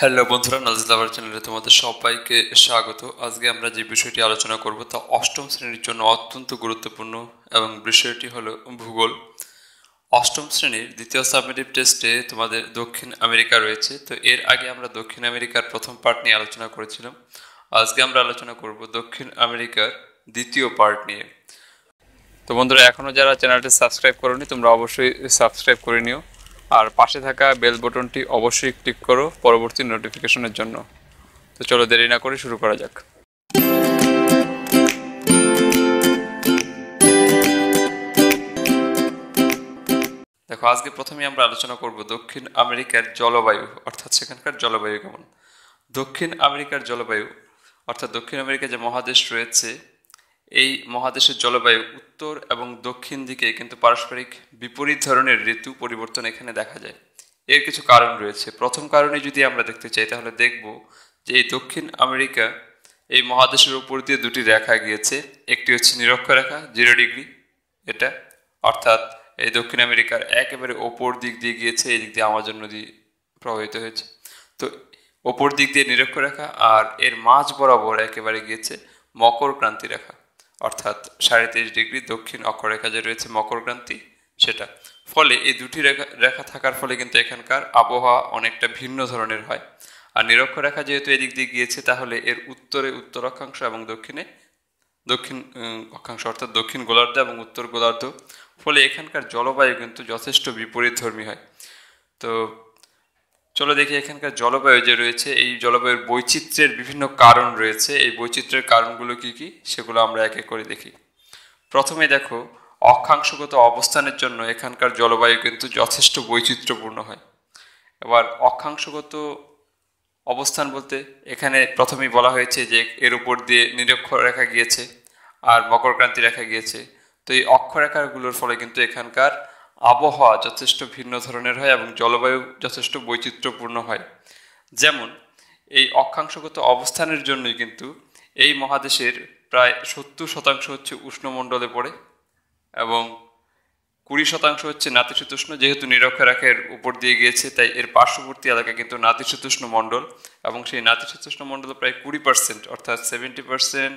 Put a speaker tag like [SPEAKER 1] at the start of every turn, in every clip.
[SPEAKER 1] hello বন্ধুরা নাজিদাবার চ্যানেলে তোমাদের সবাইকে স্বাগত আজকে আমরা যে বিষয়টি আলোচনা করব তা অষ্টম শ্রেণীর জন্য অত্যন্ত গুরুত্বপূর্ণ এবং বিষয়টি হলো ভূগোল অষ্টম শ্রেণীর দ্বিতীয় সাবমিটিভ টেস্টে তোমাদের দক্ষিণ আমেরিকা রয়েছে তো এর আগে আমরা দক্ষিণ আমেরিকার প্রথম পার্ট নিয়ে আলোচনা করেছিলাম আজকে আমরা আলোচনা করব দক্ষিণ আমেরিকার দ্বিতীয় পার্ট নিয়ে তো বন্ধুরা এখনও যারা চ্যানেলটি সাবস্ক্রাইব করনি তোমরা অবশ্যই সাবস্ক্রাইব করে নিও আর পাশে থাকা বেল বটনটি অবশ্যই ক্লিক করো পরবর্তী নোটিফিকেশনের জন্য তো চলো দেরি না করে শুরু করা যাক দেখো আজকে প্রথমে আমরা আলোচনা করব দক্ষিণ আমেরিকার জলবায়ু অর্থাৎ সেখানকার জলবায়ু কেমন দক্ষিণ আমেরিকার জলবায়ু অর্থাৎ দক্ষিণ আমেরিকা যে মহাদেশ রয়েছে এই মহাদেশের জলবায়ু উত্তর এবং দক্ষিণ দিকে কিন্তু পারস্পরিক বিপরীত ধরনের ঋতু পরিবর্তন এখানে দেখা যায় এর কিছু কারণ রয়েছে প্রথম কারণে যদি আমরা দেখতে চাই তাহলে দেখব যে এই দক্ষিণ আমেরিকা এই মহাদেশের উপর দিয়ে দুটি রেখা গিয়েছে একটি হচ্ছে নিরক্ষ রেখা জিরো ডিগ্রি এটা অর্থাৎ এই দক্ষিণ আমেরিকার একেবারে ওপর দিক দিয়ে গিয়েছে এই দিক দিয়ে আমাজন নদী প্রবাহিত হয়েছে তো ওপর দিক দিয়ে নিরক্ষ রেখা আর এর মাঝ বরাবর একেবারে গিয়েছে মকর ক্রান্তি রেখা অর্থাৎ সাড়ে তেইশ ডিগ্রি দক্ষিণ অক্ষরেখা যে রয়েছে মকরক্রান্তি সেটা ফলে এই দুটি রেখা রেখা থাকার ফলে কিন্তু এখানকার আবহাওয়া অনেকটা ভিন্ন ধরনের হয় আর নিরক্ষরেখা যেহেতু এদিক দিয়ে গিয়েছে তাহলে এর উত্তরে উত্তর অক্ষাংশ এবং দক্ষিণে দক্ষিণ অক্ষাংশ অর্থাৎ দক্ষিণ গোলার্ধ এবং উত্তর গোলার্ধ ফলে এখানকার জলবায়ু কিন্তু যথেষ্ট বিপরীত ধর্মী হয় তো চলো দেখি এখানকার জলবায়ু যে রয়েছে এই জলবায়ুর বৈচিত্র্যের বিভিন্ন কারণ রয়েছে এই বৈচিত্র্যের কারণগুলো কি কি সেগুলো আমরা এক এক করে দেখি প্রথমে দেখো অক্ষাংশগত অবস্থানের জন্য এখানকার জলবায়ু কিন্তু যথেষ্ট বৈচিত্র্যপূর্ণ হয় এবার অক্ষাংশগত অবস্থান বলতে এখানে প্রথমেই বলা হয়েছে যে এর উপর দিয়ে নিরক্ষ রেখা গিয়েছে আর মকরক্রান্তি রেখা গিয়েছে তো এই অক্ষরেখাগুলোর ফলে কিন্তু এখানকার আবহাওয়া যথেষ্ট ভিন্ন ধরনের হয় এবং জলবায়ু যথেষ্ট বৈচিত্র্যপূর্ণ হয় যেমন এই অক্ষাংশগত অবস্থানের জন্যই কিন্তু এই মহাদেশের প্রায় সত্তর শতাংশ হচ্ছে উষ্ণমণ্ডলে পড়ে এবং কুড়ি শতাংশ হচ্ছে নাতিশীতোষ্ণ যেহেতু নিরক্ষরেখার উপর দিয়ে গিয়েছে তাই এর পার্শ্ববর্তী এলাকা কিন্তু নাতিশীতোষ্ণ মণ্ডল এবং সেই নাতিশীতোষ্ণ মণ্ডল প্রায় কুড়ি পার্সেন্ট অর্থাৎ সেভেন্টি পার্সেন্ট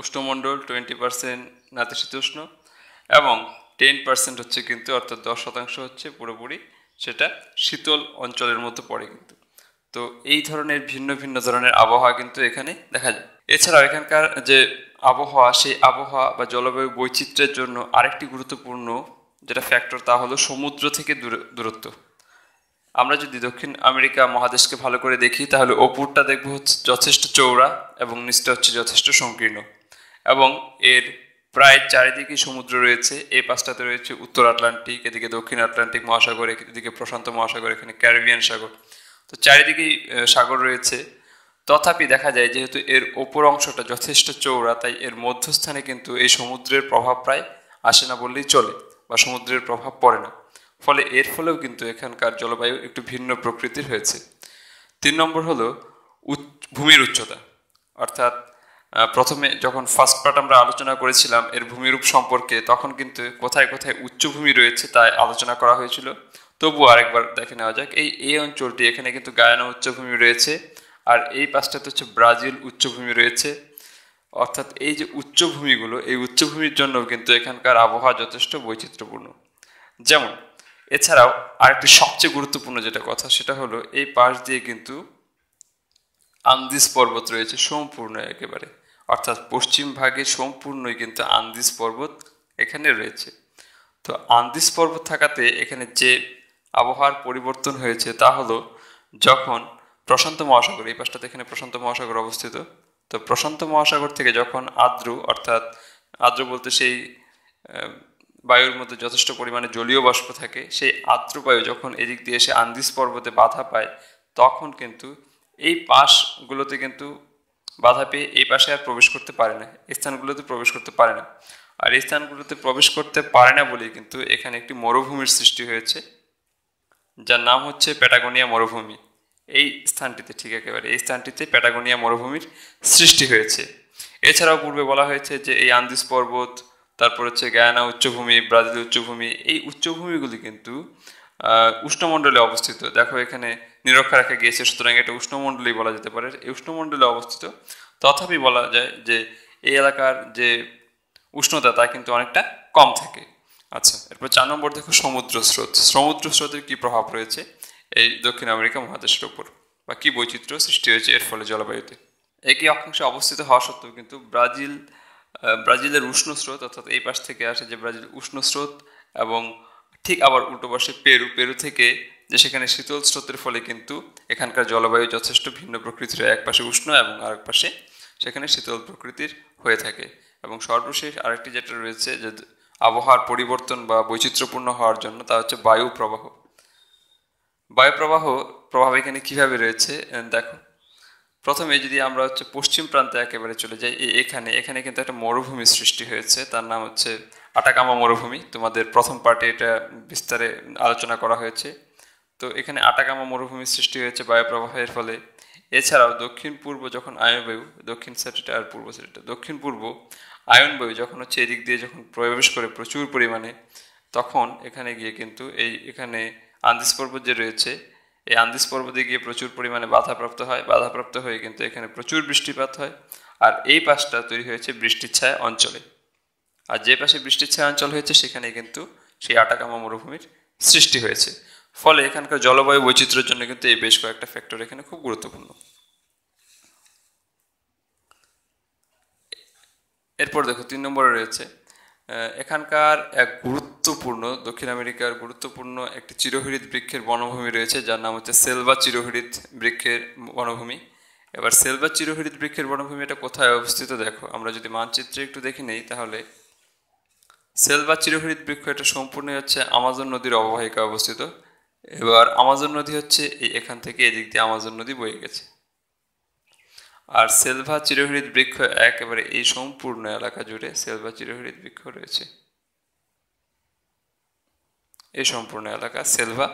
[SPEAKER 1] উষ্ণমণ্ডল টোয়েন্টি পার্সেন্ট নাতিশীতোষ্ণ এবং টেন পার্সেন্ট হচ্ছে কিন্তু অর্থাৎ দশ শতাংশ হচ্ছে পুরোপুরি সেটা শীতল অঞ্চলের মতো পড়ে কিন্তু তো এই ধরনের ভিন্ন ভিন্ন ধরনের আবহাওয়া কিন্তু এখানে দেখা যায় এছাড়াও এখানকার যে আবহাওয়া সেই আবহাওয়া বা জলবায়ু বৈচিত্র্যের জন্য আরেকটি গুরুত্বপূর্ণ যেটা ফ্যাক্টর তা হলো সমুদ্র থেকে দূরত্ব আমরা যদি দক্ষিণ আমেরিকা মহাদেশকে ভালো করে দেখি তাহলে ওপরটা দেখবো হচ্ছে যথেষ্ট চৌড়া এবং নিচটা হচ্ছে যথেষ্ট সংকীর্ণ এবং এর প্রায় চারিদিকে সমুদ্র রয়েছে এই পাশটাতে রয়েছে উত্তর আটলান্টিক এদিকে দক্ষিণ আটলান্টিক মহাসাগর এদিকে প্রশান্ত মহাসাগর এখানে ক্যারিবিয়ান সাগর তো চারিদিকেই সাগর রয়েছে তথাপি দেখা যায় যেহেতু এর ওপর অংশটা যথেষ্ট চৌড়া তাই এর মধ্যস্থানে কিন্তু এই সমুদ্রের প্রভাব প্রায় আসে না বললেই চলে বা সমুদ্রের প্রভাব পড়ে না ফলে এর ফলেও কিন্তু এখানকার জলবায়ু একটু ভিন্ন প্রকৃতির হয়েছে তিন নম্বর হলো ভূমির উচ্চতা অর্থাৎ প্রথমে যখন ফার্স্ট পার্ট আমরা আলোচনা করেছিলাম এর ভূমিরূপ সম্পর্কে তখন কিন্তু কোথায় কোথায় উচ্চভূমি রয়েছে তাই আলোচনা করা হয়েছিল তবু আরেকবার দেখে নেওয়া যাক এই এই অঞ্চলটি এখানে কিন্তু গায়ানা উচ্চভূমি রয়েছে আর এই পাশটাতে হচ্ছে ব্রাজিল উচ্চভূমি রয়েছে অর্থাৎ এই যে উচ্চভূমিগুলো এই উচ্চভূমির জন্য কিন্তু এখানকার আবহাওয়া যথেষ্ট বৈচিত্র্যপূর্ণ যেমন এছাড়াও আরেকটি সবচেয়ে গুরুত্বপূর্ণ যেটা কথা সেটা হলো এই পাশ দিয়ে কিন্তু আন্দিস পর্বত রয়েছে সম্পূর্ণ একেবারে অর্থাৎ পশ্চিম ভাগে সম্পূর্ণই কিন্তু আন্দিস পর্বত এখানে রয়েছে তো আন্দিস পর্বত থাকাতে এখানে যে আবহাওয়ার পরিবর্তন হয়েছে তা হলো যখন প্রশান্ত মহাসাগর এই পাশটাতে এখানে প্রশান্ত মহাসাগর অবস্থিত তো প্রশান্ত মহাসাগর থেকে যখন আদ্র অর্থাৎ আদ্র বলতে সেই বায়ুর মধ্যে যথেষ্ট পরিমাণে জলীয় বাষ্প থাকে সেই আদ্র বায়ু যখন এদিক দিয়ে এসে আন্দিস পর্বতে বাধা পায় তখন কিন্তু এই পাশগুলোতে কিন্তু বাধা পেয়ে এই পাশে আর প্রবেশ করতে পারে না স্থানগুলোতে প্রবেশ করতে পারে না আর এই স্থানগুলোতে প্রবেশ করতে পারে না বলেই কিন্তু এখানে একটি মরুভূমির সৃষ্টি হয়েছে যার নাম হচ্ছে প্যাটাগোনিয়া মরুভূমি এই স্থানটিতে ঠিক একেবারে এই স্থানটিতে প্যাটাগোনিয়া মরুভূমির সৃষ্টি হয়েছে এছাড়াও পূর্বে বলা হয়েছে যে এই আন্দিস পর্বত তারপর হচ্ছে গায়ানা উচ্চভূমি ব্রাজিল উচ্চভূমি এই উচ্চভূমিগুলি কিন্তু উষ্ণমণ্ডলে অবস্থিত দেখো এখানে নিরক্ষা রাখা গিয়েছে সুতরাং এটা উষ্ণমণ্ডলেই বলা যেতে পারে এই উষ্ণমণ্ডলে অবস্থিত তথাপি বলা যায় যে এই এলাকার যে উষ্ণতা তা কিন্তু অনেকটা কম থাকে আচ্ছা এরপর চার নম্বর দেখো সমুদ্র স্রোত সমুদ্র স্রোতের কী প্রভাব রয়েছে এই দক্ষিণ আমেরিকা মহাদেশের ওপর বা কী বৈচিত্র্য সৃষ্টি হয়েছে এর ফলে জলবায়ুতে একই অক্ষাংশে অবস্থিত হওয়া সত্ত্বেও কিন্তু ব্রাজিল ব্রাজিলের উষ্ণ স্রোত অর্থাৎ এই পাশ থেকে আসে যে ব্রাজিল উষ্ণ স্রোত এবং ঠিক আবার উল্টো পাশে পেরু পেরু থেকে যে সেখানে শীতল স্রোতের ফলে কিন্তু এখানকার জলবায়ু যথেষ্ট ভিন্ন প্রকৃতির এক পাশে উষ্ণ এবং এক পাশে সেখানে শীতল প্রকৃতির হয়ে থাকে এবং সর্বশেষ আরেকটি যেটা রয়েছে যে আবহাওয়ার পরিবর্তন বা বৈচিত্র্যপূর্ণ হওয়ার জন্য তা হচ্ছে বায়ু প্রবাহ বায়ু প্রবাহ প্রভাব এখানে কীভাবে রয়েছে দেখো প্রথমে যদি আমরা হচ্ছে পশ্চিম প্রান্তে একেবারে চলে যাই এখানে এখানে কিন্তু একটা মরুভূমির সৃষ্টি হয়েছে তার নাম হচ্ছে আটাকামা মরুভূমি তোমাদের প্রথম পার্টে এটা বিস্তারে আলোচনা করা হয়েছে তো এখানে আটাকামা মরুভূমির সৃষ্টি হয়েছে বায়ুপ্রবাহের ফলে এছাড়াও দক্ষিণ পূর্ব যখন আয়নবায়ু দক্ষিণ সাইডটা আর পূর্ব সাইডটা দক্ষিণ পূর্ব আয়নবায়ু যখন হচ্ছে এদিক দিয়ে যখন প্রবেশ করে প্রচুর পরিমাণে তখন এখানে গিয়ে কিন্তু এই এখানে আন্দিস পর্বত যে রয়েছে এই আন্দিস পর্বতে গিয়ে প্রচুর পরিমাণে বাধাপ্রাপ্ত হয় বাধাপ্রাপ্ত হয়ে কিন্তু এখানে প্রচুর বৃষ্টিপাত হয় আর এই পাশটা তৈরি হয়েছে বৃষ্টির ছায়া অঞ্চলে আর যে পাশে বৃষ্টির ছায়া অঞ্চল হয়েছে সেখানে কিন্তু সেই আটাকামা মরুভূমির সৃষ্টি হয়েছে ফলে এখানকার জলবায়ু বৈচিত্র্যের জন্য কিন্তু এই বেশ কয়েকটা ফ্যাক্টর এখানে খুব গুরুত্বপূর্ণ এরপর দেখো তিন নম্বরে রয়েছে এখানকার এক গুরুত্বপূর্ণ দক্ষিণ আমেরিকার গুরুত্বপূর্ণ একটি চিরহরিত বৃক্ষের বনভূমি রয়েছে যার নাম হচ্ছে সেলভা চিরহরিত বৃক্ষের বনভূমি এবার সেলভা চিরহরিত বৃক্ষের বনভূমি এটা কোথায় অবস্থিত দেখো আমরা যদি মানচিত্রে একটু দেখে নেই তাহলে সেল বা চিরহরিৎ বৃক্ষ এটা সম্পূর্ণই হচ্ছে আমাজন নদীর অববাহিকা অবস্থিত এবার আমাজন নদী হচ্ছে এই এখান থেকে এদিক দিয়ে আমাজন নদী বয়ে গেছে আর সেলভা চিরহরিৎ বৃক্ষ একেবারে এই সম্পূর্ণ এলাকা জুড়ে সেলভা চিরহরিৎ বৃক্ষ রয়েছে এই সম্পূর্ণ এলাকা সেলভা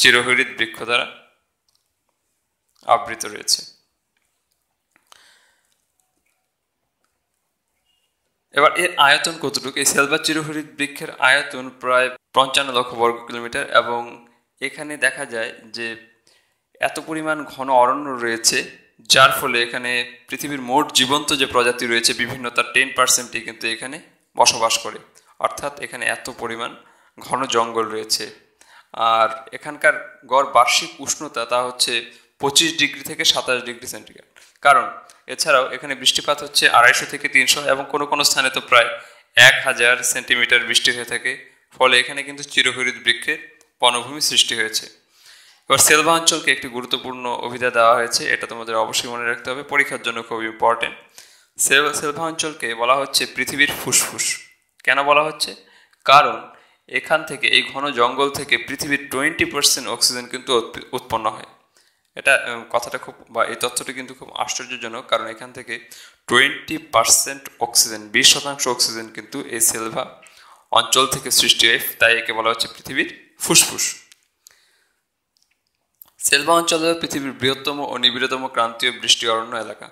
[SPEAKER 1] চিরহরিৎ বৃক্ষ দ্বারা আবৃত রয়েছে এবার এর আয়তন কতটুকু এই সেলভার চিরহরিত বৃক্ষের আয়তন প্রায় পঞ্চান্ন লক্ষ বর্গ কিলোমিটার এবং এখানে দেখা যায় যে এত পরিমাণ ঘন অরণ্য রয়েছে যার ফলে এখানে পৃথিবীর মোট জীবন্ত যে প্রজাতি রয়েছে বিভিন্ন তার টেন পার্সেন্টই কিন্তু এখানে বসবাস করে অর্থাৎ এখানে এত পরিমাণ ঘন জঙ্গল রয়েছে আর এখানকার গড় বার্ষিক উষ্ণতা তা হচ্ছে পঁচিশ ডিগ্রি থেকে সাতাশ ডিগ্রি সেন্টিগ্রেড কারণ এছাড়াও এখানে বৃষ্টিপাত হচ্ছে আড়াইশো থেকে তিনশো এবং কোনো কোনো স্থানে তো প্রায় এক হাজার সেন্টিমিটার বৃষ্টি হয়ে থাকে ফলে এখানে কিন্তু চিরহরিত বৃক্ষের বনভূমি সৃষ্টি হয়েছে এবার সেলভা অঞ্চলকে একটি গুরুত্বপূর্ণ অভিধা দেওয়া হয়েছে এটা তোমাদের অবশ্যই মনে রাখতে হবে পরীক্ষার জন্য খুব ইম্পর্টেন্ট সেলভা অঞ্চলকে বলা হচ্ছে পৃথিবীর ফুসফুস কেন বলা হচ্ছে কারণ এখান থেকে এই ঘন জঙ্গল থেকে পৃথিবীর টোয়েন্টি পার্সেন্ট অক্সিজেন কিন্তু উৎপন্ন হয় এটা কথাটা খুব বা এই তথ্যটি কিন্তু খুব আশ্চর্যজনক কারণ এখান থেকে টোয়েন্টি পার্সেন্ট অক্সিজেন বিশ শতাংশ অক্সিজেন কিন্তু এই সেলভা অঞ্চল থেকে সৃষ্টি হয় তাই একে বলা হচ্ছে পৃথিবীর ফুসফুস সেলভা অঞ্চল পৃথিবীর বৃহত্তম ও নিবিড়তম ক্রান্তীয় বৃষ্টি অরণ্য এলাকা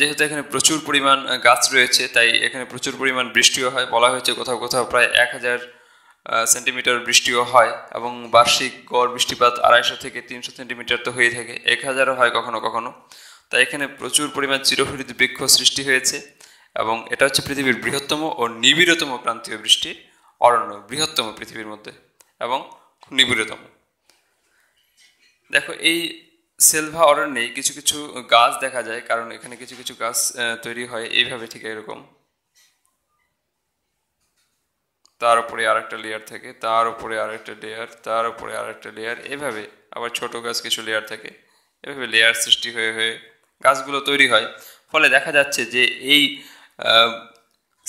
[SPEAKER 1] যেহেতু এখানে প্রচুর পরিমাণ গাছ রয়েছে তাই এখানে প্রচুর পরিমাণ বৃষ্টিও হয় বলা হয়েছে কোথাও কোথাও প্রায় এক হাজার সেন্টিমিটার বৃষ্টিও হয় এবং বার্ষিক গড় বৃষ্টিপাত আড়াইশো থেকে তিনশো সেন্টিমিটার তো হয়ে থাকে এক হাজারও হয় কখনো কখনো তাই এখানে প্রচুর পরিমাণ চিরহরিত বৃক্ষ সৃষ্টি হয়েছে এবং এটা হচ্ছে পৃথিবীর বৃহত্তম ও নিবিড়তম প্রান্তীয় বৃষ্টি অরণ্য বৃহত্তম পৃথিবীর মধ্যে এবং নিবিড়তম দেখো এই সেলভা অরণ্যে কিছু কিছু গাছ দেখা যায় কারণ এখানে কিছু কিছু গাছ তৈরি হয় এইভাবে ঠিক এরকম তার উপরে আর একটা লেয়ার থাকে তার উপরে আর একটা লেয়ার তার উপরে আর একটা লেয়ার এভাবে আবার ছোট গাছ কিছু লেয়ার থাকে এভাবে লেয়ার সৃষ্টি হয়ে হয়ে গাছগুলো তৈরি হয় ফলে দেখা যাচ্ছে যে এই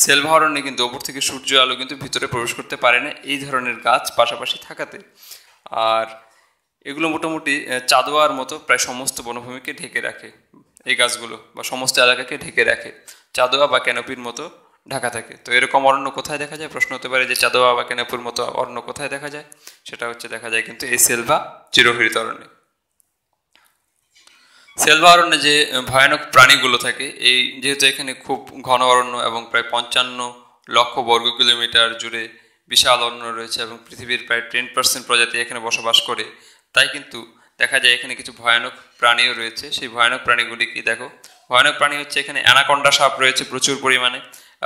[SPEAKER 1] সেলভারণে কিন্তু ওপর থেকে সূর্য আলো কিন্তু ভিতরে প্রবেশ করতে পারে না এই ধরনের গাছ পাশাপাশি থাকাতে আর এগুলো মোটামুটি চাঁদোয়ার মতো প্রায় সমস্ত বনভূমিকে ঢেকে রাখে এই গাছগুলো বা সমস্ত এলাকাকে ঢেকে রাখে চাঁদোয়া বা ক্যানোপির মতো ঢাকা থাকে তো এরকম অরণ্য কোথায় দেখা যায় প্রশ্ন হতে পারে যে চাঁদোয়া বা কেনাপুর মতো অরণ্য কোথায় দেখা যায় সেটা হচ্ছে দেখা যায় কিন্তু এই সেলভা চিরহরিত অরণ্যে সেলভা অরণ্যে যে ভয়ানক প্রাণীগুলো থাকে এই যেহেতু এখানে খুব ঘন অরণ্য এবং প্রায় পঞ্চান্ন লক্ষ বর্গ কিলোমিটার জুড়ে বিশাল অরণ্য রয়েছে এবং পৃথিবীর প্রায় টেন পার্সেন্ট প্রজাতি এখানে বসবাস করে তাই কিন্তু দেখা যায় এখানে কিছু ভয়ানক প্রাণীও রয়েছে সেই ভয়ানক প্রাণীগুলি কি দেখো ভয়ানক প্রাণী হচ্ছে এখানে অ্যানাকন্ডা সাপ রয়েছে প্রচুর পরিমাণে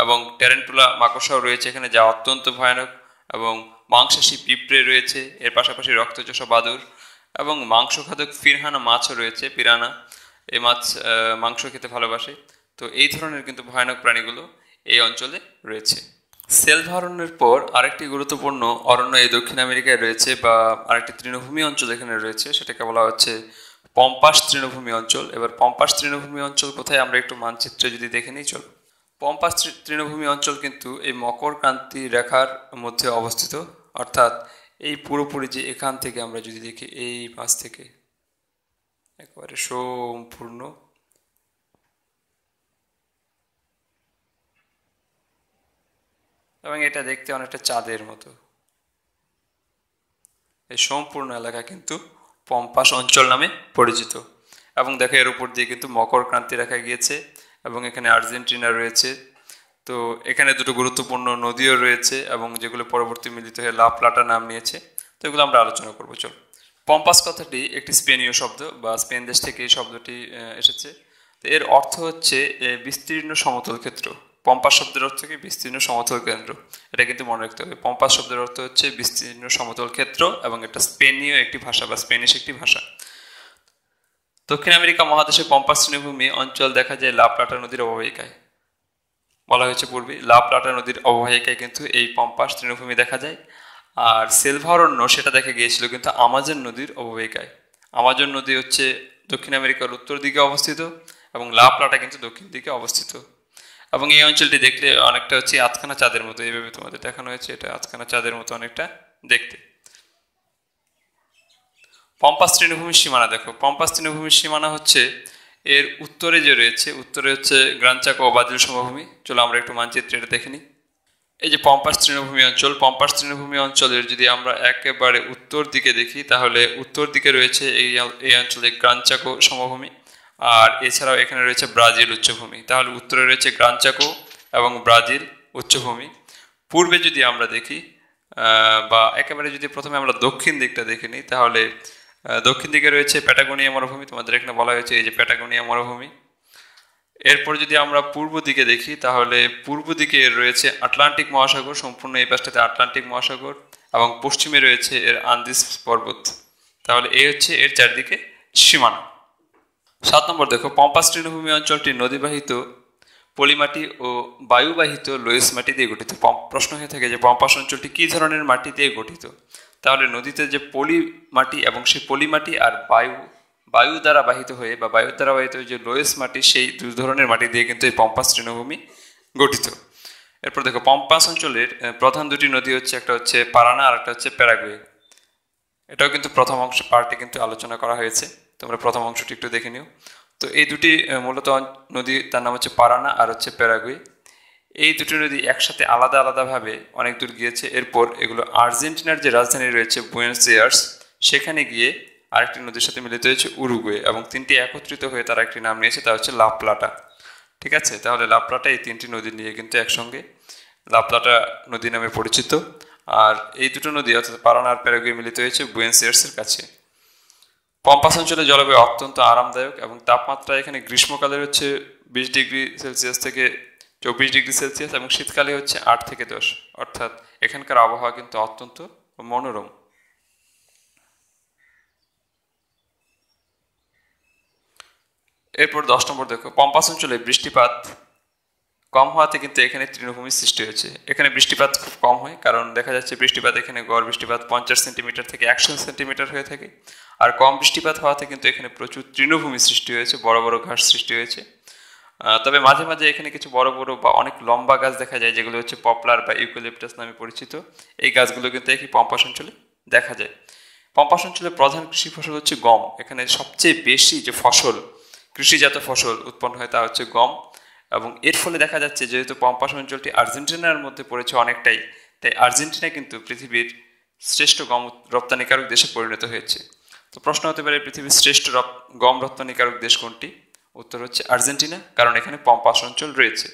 [SPEAKER 1] এবং ট্যারেন্টুলা মাকড়সাও রয়েছে এখানে যা অত্যন্ত ভয়ানক এবং মাংসাশী পিঁপড়ে রয়েছে এর পাশাপাশি রক্তচষা বাদুর এবং মাংস খাদক ফিরহানা মাছও রয়েছে পিরানা এই মাছ মাংস খেতে ভালোবাসে তো এই ধরনের কিন্তু ভয়ানক প্রাণীগুলো এই অঞ্চলে রয়েছে সেলভ অরণ্যের পর আরেকটি গুরুত্বপূর্ণ অরণ্য এই দক্ষিণ আমেরিকায় রয়েছে বা আরেকটি তৃণভূমি অঞ্চল এখানে রয়েছে সেটাকে বলা হচ্ছে পম্পাস তৃণভূমি অঞ্চল এবার পম্পাস তৃণভূমি অঞ্চল কোথায় আমরা একটু মানচিত্রে যদি দেখে নিই চলো পম্পাস তৃণভূমি অঞ্চল কিন্তু এই মকর ক্রান্তি রেখার মধ্যে অবস্থিত অর্থাৎ এই পুরোপুরি যে এখান থেকে আমরা যদি দেখি এই পাশ থেকে একবারে সম্পূর্ণ এবং এটা দেখতে অনেকটা চাঁদের মতো এই সম্পূর্ণ এলাকা কিন্তু পম্পাস অঞ্চল নামে পরিচিত এবং দেখো এর উপর দিয়ে কিন্তু মকর ক্রান্তি রেখা গিয়েছে এবং এখানে আর্জেন্টিনা রয়েছে তো এখানে দুটো গুরুত্বপূর্ণ নদীও রয়েছে এবং যেগুলো পরবর্তী মিলিত হয়ে লা প্লাটা নাম নিয়েছে তো এগুলো আমরা আলোচনা করবো চল পম্পাস কথাটি একটি স্পেনীয় শব্দ বা স্পেন দেশ থেকে এই শব্দটি এসেছে তো এর অর্থ হচ্ছে বিস্তীর্ণ সমতল ক্ষেত্র পম্পাস শব্দের অর্থ কি বিস্তীর্ণ সমতল কেন্দ্র এটা কিন্তু মনে রাখতে হবে পম্পাস শব্দের অর্থ হচ্ছে বিস্তীর্ণ সমতল ক্ষেত্র এবং এটা স্পেনীয় একটি ভাষা বা স্পেনিশ একটি ভাষা দক্ষিণ আমেরিকা মহাদেশে পম্পা তৃণভূমি অঞ্চল দেখা যায় লাপ্লাটা নদীর অববাহিকায় বলা হয়েছে পূর্বে লাপ্লাটা নদীর অববাহিকায় কিন্তু এই পম্পাস তৃণভূমি দেখা যায় আর সেলভারণ্য সেটা দেখা গিয়েছিল কিন্তু আমাজন নদীর অববাহিকায় আমাজন নদী হচ্ছে দক্ষিণ আমেরিকার উত্তর দিকে অবস্থিত এবং লাপ্লাটা কিন্তু দক্ষিণ দিকে অবস্থিত এবং এই অঞ্চলটি দেখলে অনেকটা হচ্ছে আতখানা চাঁদের মতো এইভাবে তোমাদের দেখানো হয়েছে এটা আতখানা চাঁদের মতো অনেকটা দেখতে পম্পাস তৃণভূমির সীমানা দেখো পম্পাস তৃণভূমির সীমানা হচ্ছে এর উত্তরে যে রয়েছে উত্তরে হচ্ছে গ্রাঞ্চাক ও বাজিল সমভূমি চলো আমরা একটু মানচিত্রে এটা দেখে নিই এই যে পম্পাস তৃণভূমি অঞ্চল পম্পাস তৃণভূমি অঞ্চলের যদি আমরা একেবারে উত্তর দিকে দেখি তাহলে উত্তর দিকে রয়েছে এই এই অঞ্চলে গ্রাঞ্চাকো সমভূমি আর এছাড়াও এখানে রয়েছে ব্রাজিল উচ্চভূমি তাহলে উত্তরে রয়েছে গ্রাঞ্চাকো এবং ব্রাজিল উচ্চভূমি পূর্বে যদি আমরা দেখি বা একেবারে যদি প্রথমে আমরা দক্ষিণ দিকটা দেখে নিই তাহলে দক্ষিণ দিকে রয়েছে প্যাটাগোনিয়া মরুভূমি তোমাদের এখানে বলা হয়েছে এই যে প্যাটাগোনিয়া মরুভূমি এরপর যদি আমরা পূর্ব দিকে দেখি তাহলে পূর্ব দিকে রয়েছে আটলান্টিক মহাসাগর সম্পূর্ণ এই পাশটাতে আটলান্টিক মহাসাগর এবং পশ্চিমে রয়েছে এর আন্দিস পর্বত তাহলে এই হচ্ছে এর চারদিকে সীমানা সাত নম্বর দেখো পম্পাস তৃণভূমি অঞ্চলটি নদীবাহিত পলিমাটি ও বায়ুবাহিত লোয়েস মাটি দিয়ে গঠিত প্রশ্ন হয়ে থাকে যে পম্পাস অঞ্চলটি কী ধরনের মাটি দিয়ে গঠিত তাহলে নদীতে যে পলি মাটি এবং সেই পলি মাটি আর বায়ু বায়ু দ্বারা বাহিত হয়ে বা বায়ু দ্বারা বাহিত হয়ে যে লোয়েস মাটি সেই দু ধরনের মাটি দিয়ে কিন্তু এই পম্পাস তৃণভূমি গঠিত এরপর দেখো পম্পাস অঞ্চলের প্রধান দুটি নদী হচ্ছে একটা হচ্ছে পারানা আর একটা হচ্ছে প্যারাগুয়ে এটাও কিন্তু প্রথম অংশ পার্টে কিন্তু আলোচনা করা হয়েছে তোমরা প্রথম অংশটি একটু দেখে নিও তো এই দুটি মূলত নদী তার নাম হচ্ছে পারানা আর হচ্ছে প্যারাগুয়ে এই দুটো নদী একসাথে আলাদা আলাদাভাবে অনেক দূর গিয়েছে এরপর এগুলো আর্জেন্টিনার যে রাজধানী রয়েছে বুয়েন্স এয়ার্স সেখানে গিয়ে আরেকটি নদীর সাথে মিলিত হয়েছে উরুগুয়ে এবং তিনটি একত্রিত হয়ে তারা একটি নাম নিয়েছে তা হচ্ছে লাপলাটা ঠিক আছে তাহলে লাপলাটা এই তিনটি নদী নিয়ে কিন্তু একসঙ্গে লাপলাটা নদী নামে পরিচিত আর এই দুটো নদী অর্থাৎ পারানা আর প্যারাগুয়ে মিলিত হয়েছে বুয়েন্স এয়ার্সের কাছে পম্পাস অঞ্চলে জলবায়ু অত্যন্ত আরামদায়ক এবং তাপমাত্রা এখানে গ্রীষ্মকালে হচ্ছে বিশ ডিগ্রি সেলসিয়াস থেকে চব্বিশ ডিগ্রি সেলসিয়াস এবং শীতকালে হচ্ছে আট থেকে দশ অর্থাৎ এখানকার আবহাওয়া কিন্তু অত্যন্ত মনোরম এরপর দশ নম্বর দেখো পম্পাস অঞ্চলে বৃষ্টিপাত কম হওয়াতে কিন্তু এখানে তৃণভূমি সৃষ্টি হয়েছে এখানে বৃষ্টিপাত খুব কম হয় কারণ দেখা যাচ্ছে বৃষ্টিপাত এখানে গড় বৃষ্টিপাত পঞ্চাশ সেন্টিমিটার থেকে একশো সেন্টিমিটার হয়ে থাকে আর কম বৃষ্টিপাত হওয়াতে কিন্তু এখানে প্রচুর তৃণভূমি সৃষ্টি হয়েছে বড় বড় ঘাস সৃষ্টি হয়েছে তবে মাঝে মাঝে এখানে কিছু বড় বড় বা অনেক লম্বা গাছ দেখা যায় যেগুলো হচ্ছে পপলার বা ইউকোলিপটাস নামে পরিচিত এই গাছগুলো কিন্তু একই পম্পাস অঞ্চলে দেখা যায় পম্পাস অঞ্চলের প্রধান কৃষি ফসল হচ্ছে গম এখানে সবচেয়ে বেশি যে ফসল কৃষিজাত ফসল উৎপন্ন হয় তা হচ্ছে গম এবং এর ফলে দেখা যাচ্ছে যেহেতু পম্পাস অঞ্চলটি আর্জেন্টিনার মধ্যে পড়েছে অনেকটাই তাই আর্জেন্টিনা কিন্তু পৃথিবীর শ্রেষ্ঠ গম রপ্তানিকারক দেশে পরিণত হয়েছে তো প্রশ্ন হতে পারে পৃথিবীর শ্রেষ্ঠ গম রপ্তানিকারক দেশ কোনটি উত্তর হচ্ছে আর্জেন্টিনা কারণ এখানে পম্পাস অঞ্চল রয়েছে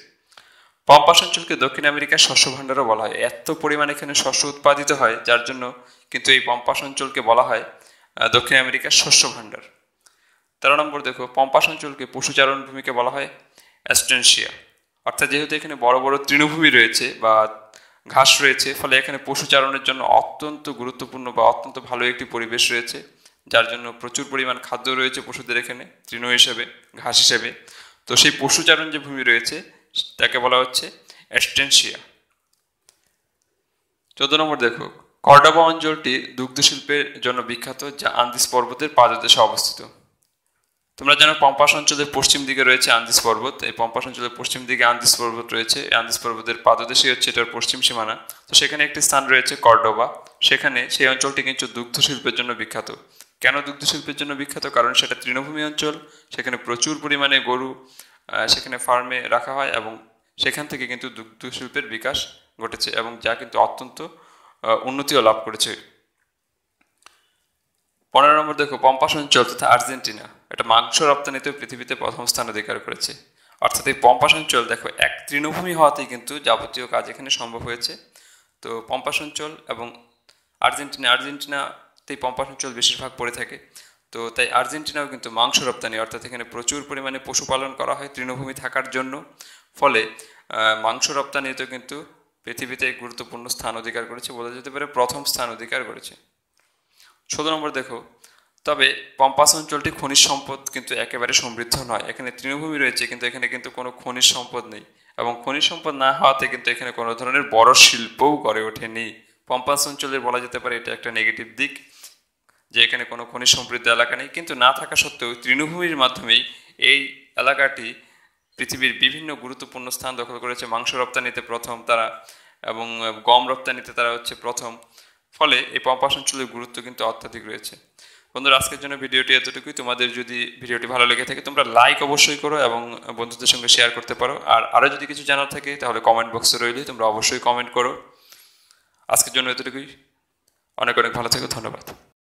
[SPEAKER 1] পম্পাস অঞ্চলকে দক্ষিণ আমেরিকার শস্য ভাণ্ডারও বলা হয় এত পরিমাণ এখানে শস্য উৎপাদিত হয় যার জন্য কিন্তু এই পম্পাস অঞ্চলকে বলা হয় দক্ষিণ আমেরিকার শস্য ভাণ্ডার তেরো নম্বর দেখো পম্পাস অঞ্চলকে পশুচারণ ভূমিকে বলা হয় অ্যাস্টেনশিয়া অর্থাৎ যেহেতু এখানে বড় বড় তৃণভূমি রয়েছে বা ঘাস রয়েছে ফলে এখানে পশুচারণের জন্য অত্যন্ত গুরুত্বপূর্ণ বা অত্যন্ত ভালো একটি পরিবেশ রয়েছে যার জন্য প্রচুর পরিমাণ খাদ্য রয়েছে পশুদের এখানে তৃণ হিসেবে ঘাস হিসেবে তো সেই পশুচারণ যে ভূমি রয়েছে তাকে বলা হচ্ছে অ্যাস্টেনশিয়া চোদ্দ নম্বর দেখো কর্ডাবা অঞ্চলটি দুগ্ধ শিল্পের জন্য বিখ্যাত যা আন্দিস পর্বতের পাদদেশে অবস্থিত তোমরা জানো পম্পাস অঞ্চলের পশ্চিম দিকে রয়েছে আন্দিস পর্বত এই পম্পাস অঞ্চলের পশ্চিম দিকে আন্দিস পর্বত রয়েছে আন্দিস পর্বতের পাদদেশে হচ্ছে এটার পশ্চিম সীমানা তো সেখানে একটি স্থান রয়েছে কর্ডোবা সেখানে সেই অঞ্চলটি কিন্তু দুগ্ধ শিল্পের জন্য বিখ্যাত কেন দুগ্ধ শিল্পের জন্য বিখ্যাত কারণ সেটা তৃণভূমি অঞ্চল সেখানে প্রচুর পরিমাণে গরু সেখানে ফার্মে রাখা হয় এবং সেখান থেকে কিন্তু দুগ্ধ শিল্পের বিকাশ ঘটেছে এবং যা কিন্তু অত্যন্ত উন্নতিও লাভ করেছে পনেরো নম্বর দেখো পম্পাস অঞ্চল তথা আর্জেন্টিনা এটা মাংস রপ্তানিতে পৃথিবীতে প্রথম স্থান অধিকার করেছে অর্থাৎ এই পম্পাস অঞ্চল দেখো এক তৃণভূমি হওয়াতেই কিন্তু যাবতীয় কাজ এখানে সম্ভব হয়েছে তো পম্পাস অঞ্চল এবং আর্জেন্টিনা আর্জেন্টিনা সেই পম্পাস অঞ্চল বেশিরভাগ পড়ে থাকে তো তাই আর্জেন্টিনাও কিন্তু মাংস রপ্তানি অর্থাৎ এখানে প্রচুর পরিমাণে পশুপালন করা হয় তৃণভূমি থাকার জন্য ফলে মাংস রপ্তানিতে কিন্তু পৃথিবীতে গুরুত্বপূর্ণ স্থান অধিকার করেছে বলা যেতে পারে প্রথম স্থান অধিকার করেছে ষোলো নম্বর দেখো তবে পম্পাস অঞ্চলটি খনিজ সম্পদ কিন্তু একেবারে সমৃদ্ধ নয় এখানে তৃণভূমি রয়েছে কিন্তু এখানে কিন্তু কোনো খনিজ সম্পদ নেই এবং খনিজ সম্পদ না হওয়াতে কিন্তু এখানে কোনো ধরনের বড় শিল্পও গড়ে ওঠেনি পম্পাস অঞ্চলের বলা যেতে পারে এটা একটা নেগেটিভ দিক যে এখানে কোনো খনিজ সমৃদ্ধ এলাকা নেই কিন্তু না থাকা সত্ত্বেও তৃণভূমির মাধ্যমেই এই এলাকাটি পৃথিবীর বিভিন্ন গুরুত্বপূর্ণ স্থান দখল করেছে মাংস রপ্তানিতে প্রথম তারা এবং গম রপ্তানিতে তারা হচ্ছে প্রথম ফলে এই পম্পাস অঞ্চলের গুরুত্ব কিন্তু অত্যাধিক রয়েছে বন্ধুরা আজকের জন্য ভিডিওটি এতটুকুই তোমাদের যদি ভিডিওটি ভালো লেগে থাকে তোমরা লাইক অবশ্যই করো এবং বন্ধুদের সঙ্গে শেয়ার করতে পারো আর আরও যদি কিছু জানার থাকে তাহলে কমেন্ট বক্সে রইলেই তোমরা অবশ্যই কমেন্ট করো আজকের জন্য এতটুকুই অনেক অনেক ভালো থেকো ধন্যবাদ